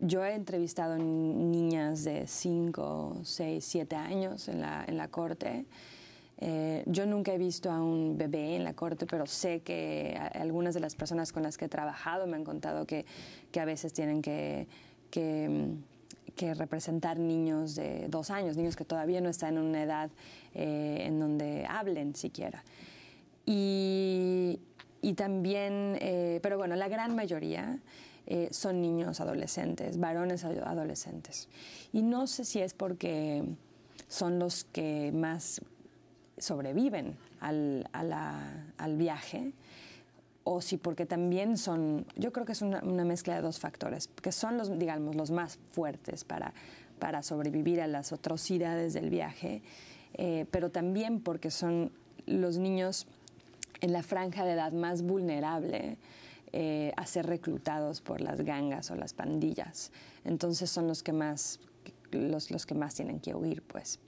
yo he entrevistado niñas de 5, 6, 7 años en la, en la corte. Eh, yo nunca he visto a un bebé en la corte, pero sé que algunas de las personas con las que he trabajado me han contado que, que a veces tienen que, que, mm, representar niños de dos años, niños que todavía no están en una edad eh, en donde hablen siquiera. Y también, eh, pero bueno, la gran mayoría eh, son niños adolescentes, varones adolescentes. Y no sé si es porque son los que más sobreviven al, al viaje o si porque también son, yo creo que es una, mezcla de dos factores, que son los, digamos, los más fuertes para, para sobrevivir a las atrocidades del viaje, eh, pero también porque son los niños en la franja de edad más vulnerable eh, a ser reclutados por las gangas o las pandillas. Entonces son los que más, los que más tienen que huir, pues.